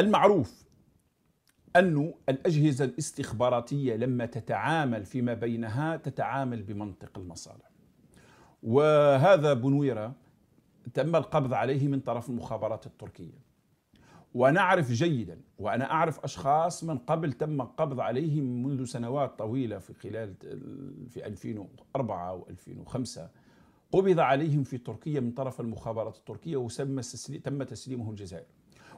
المعروف أن الأجهزة الاستخباراتية لما تتعامل فيما بينها تتعامل بمنطق المصالح وهذا بنويرة تم القبض عليه من طرف المخابرات التركية ونعرف جيدا وأنا أعرف أشخاص من قبل تم القبض عليهم منذ سنوات طويلة في خلال في 2004 و 2005 قبض عليهم في تركيا من طرف المخابرات التركية وتم تسليمهم الجزائر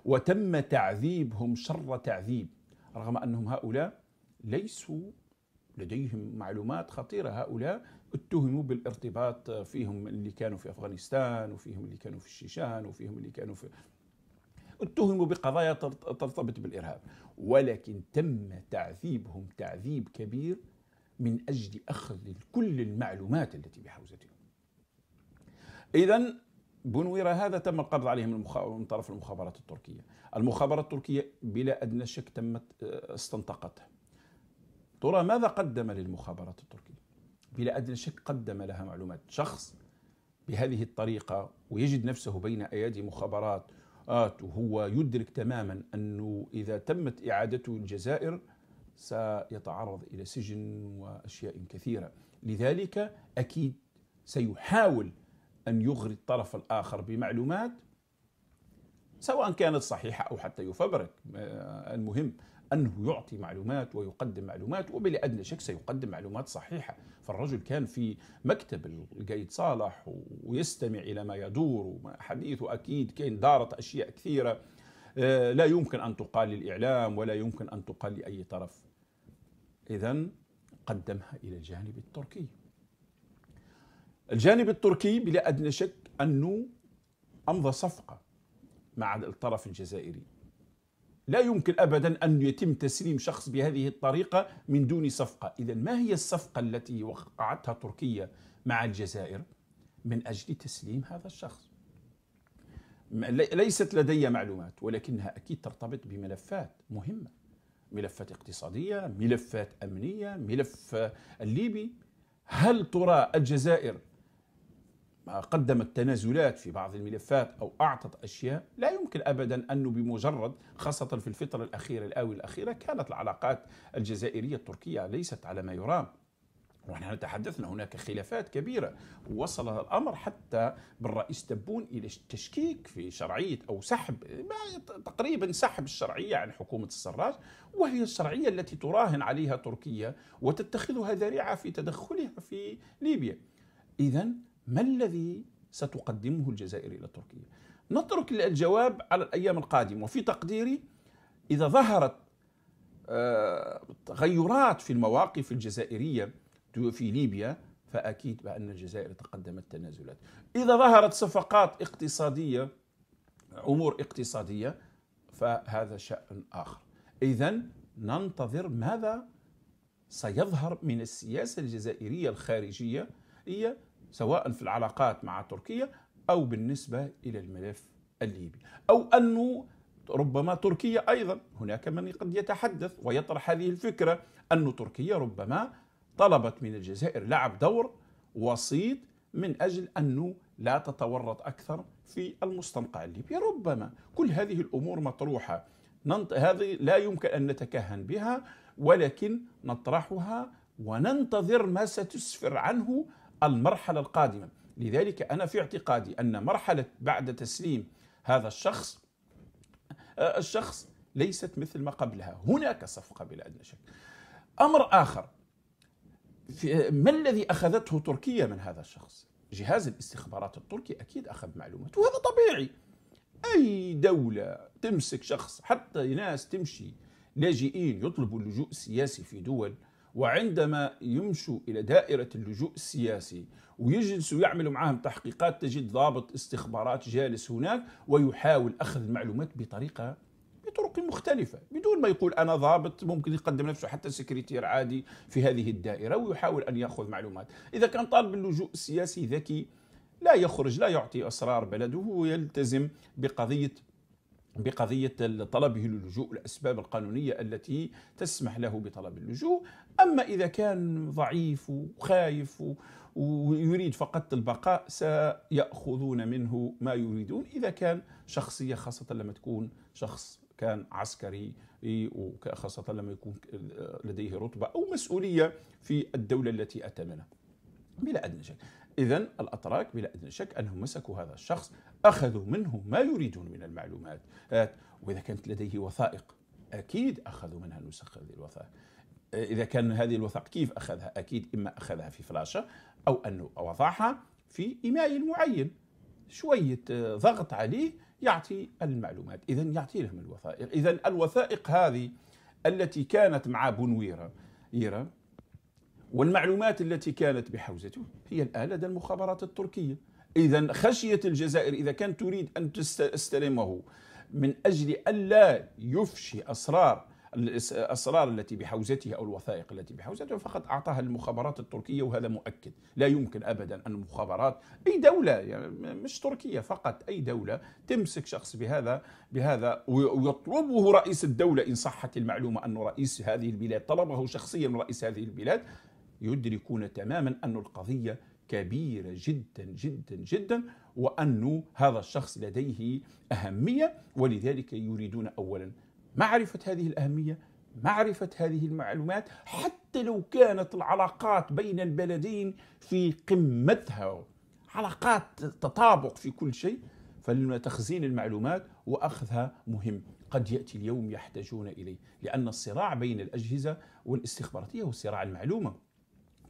وتم تعذيبهم شر تعذيب رغم أنهم هؤلاء ليسوا لديهم معلومات خطيرة هؤلاء اتهموا بالارتباط فيهم اللي كانوا في أفغانستان وفيهم اللي كانوا في الشيشان وفيهم اللي كانوا في اتهموا بقضايا ترتبط بالإرهاب ولكن تم تعذيبهم تعذيب كبير من أجل أخذ كل المعلومات التي بحوزتهم إذا بنوير هذا تم القبض عليه من طرف المخابرات التركية المخابرات التركية بلا أدنى شك تمت آه، استنطقته ترى ماذا قدم للمخابرات التركية بلا أدنى شك قدم لها معلومات شخص بهذه الطريقة ويجد نفسه بين أيادي مخابرات وهو يدرك تماما أنه إذا تمت إعادته الجزائر سيتعرض إلى سجن وأشياء كثيرة لذلك أكيد سيحاول أن يغري الطرف الآخر بمعلومات سواء كانت صحيحة أو حتى يفبرك آه، المهم أنه يعطي معلومات ويقدم معلومات وبلا أدنى شك سيقدم معلومات صحيحة فالرجل كان في مكتب القيد صالح ويستمع إلى ما يدور وحديثه أكيد كان دارت أشياء كثيرة آه، لا يمكن أن تقال للإعلام ولا يمكن أن تقال لأي طرف إذا قدمها إلى الجانب التركي الجانب التركي بلا أدنى شك أنه أمضى صفقة مع الطرف الجزائري لا يمكن ابدا ان يتم تسليم شخص بهذه الطريقه من دون صفقه، اذا ما هي الصفقه التي وقعتها تركيا مع الجزائر من اجل تسليم هذا الشخص؟ ليست لدي معلومات ولكنها اكيد ترتبط بملفات مهمه. ملفات اقتصاديه، ملفات امنيه، ملف الليبي، هل ترى الجزائر قدمت تنازلات في بعض الملفات أو أعطت أشياء لا يمكن أبدا أنه بمجرد خاصة في الفترة الأخيرة الآونة الأخيرة كانت العلاقات الجزائرية التركية ليست على ما يرام ونحن تحدثنا هناك خلافات كبيرة وصل الأمر حتى بالرئيس تبون إلى التشكيك في شرعية أو سحب ما تقريبا سحب الشرعية عن حكومة السراج وهي الشرعية التي تراهن عليها تركيا وتتخذها ذريعة في تدخلها في ليبيا إذا ما الذي ستقدمه الجزائر إلى تركيا نترك الجواب على الأيام القادمة وفي تقديري إذا ظهرت آه، تغيرات في المواقف الجزائرية في ليبيا فأكيد بأن الجزائر تقدمت تنازلات إذا ظهرت صفقات اقتصادية أمور اقتصادية فهذا شأن آخر إذا ننتظر ماذا سيظهر من السياسة الجزائرية الخارجية هي سواء في العلاقات مع تركيا أو بالنسبة إلى الملف الليبي أو أنه ربما تركيا أيضا هناك من قد يتحدث ويطرح هذه الفكرة أن تركيا ربما طلبت من الجزائر لعب دور وسيط من أجل أنه لا تتورط أكثر في المستنقع الليبي ربما كل هذه الأمور مطروحة ننط... هذه لا يمكن أن نتكهن بها ولكن نطرحها وننتظر ما ستسفر عنه المرحلة القادمة لذلك أنا في اعتقادي أن مرحلة بعد تسليم هذا الشخص آه، الشخص ليست مثل ما قبلها هناك صفقة بلا أدنى شك أمر آخر ما الذي أخذته تركيا من هذا الشخص جهاز الاستخبارات التركي أكيد أخذ معلومات وهذا طبيعي أي دولة تمسك شخص حتى ناس تمشي لاجئين يطلبوا اللجوء السياسي في دول وعندما يمشوا إلى دائرة اللجوء السياسي ويجلسوا يعملوا معاهم تحقيقات تجد ضابط استخبارات جالس هناك ويحاول أخذ المعلومات بطريقة بطرق مختلفة بدون ما يقول أنا ضابط ممكن يقدم نفسه حتى سكرتير عادي في هذه الدائرة ويحاول أن يأخذ معلومات إذا كان طالب اللجوء السياسي ذكي لا يخرج لا يعطي أسرار بلده ويلتزم بقضية بقضية طلبه للجوء الأسباب القانونية التي تسمح له بطلب اللجوء أما إذا كان ضعيف وخايف ويريد فقط البقاء سيأخذون منه ما يريدون إذا كان شخصية خاصة لما تكون شخص كان عسكري وخاصة لما يكون لديه رتبة أو مسؤولية في الدولة التي أتى منها بلا أدنى شك إذا الأتراك بلا أدنى شك أنهم مسكوا هذا الشخص أخذوا منه ما يريدون من المعلومات وإذا كانت لديه وثائق أكيد أخذوا منها نسخ هذه الوثائق إذا كان هذه الوثائق كيف أخذها أكيد إما أخذها في فلاشة أو أنه وضعها في إيميل معين شوية آه، ضغط عليه يعطي المعلومات إذا يعطي لهم الوثائق إذا الوثائق هذه التي كانت مع بنويرة والمعلومات التي كانت بحوزته هي الآن لدى المخابرات التركية إذا خشية الجزائر إذا كانت تريد أن تستلمه من أجل ألا يفشي أسرار الاسرار التي بحوزته او الوثائق التي بحوزته فقد اعطاها المخابرات التركيه وهذا مؤكد، لا يمكن ابدا ان المخابرات اي دوله يعني مش تركيا فقط اي دوله تمسك شخص بهذا بهذا ويطلبه رئيس الدوله ان صحت المعلومه انه رئيس هذه البلاد طلبه شخصيا رئيس هذه البلاد يدركون تماما أن القضية كبيرة جدا جدا جدا وأن هذا الشخص لديه أهمية ولذلك يريدون أولا معرفة هذه الأهمية معرفة هذه المعلومات حتى لو كانت العلاقات بين البلدين في قمتها علاقات تطابق في كل شيء فلتخزين المعلومات وأخذها مهم قد يأتي اليوم يحتاجون إليه لأن الصراع بين الأجهزة والاستخباراتية هو صراع المعلومة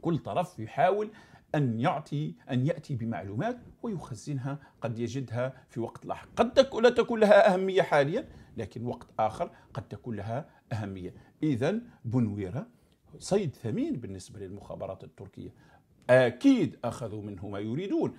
كل طرف يحاول أن يعطي أن يأتي بمعلومات ويخزنها قد يجدها في وقت لاحق قد لا تكون لها أهمية حاليا لكن وقت آخر قد تكون لها أهمية إذا بنويرة صيد ثمين بالنسبة للمخابرات التركية أكيد أخذوا منه ما يريدون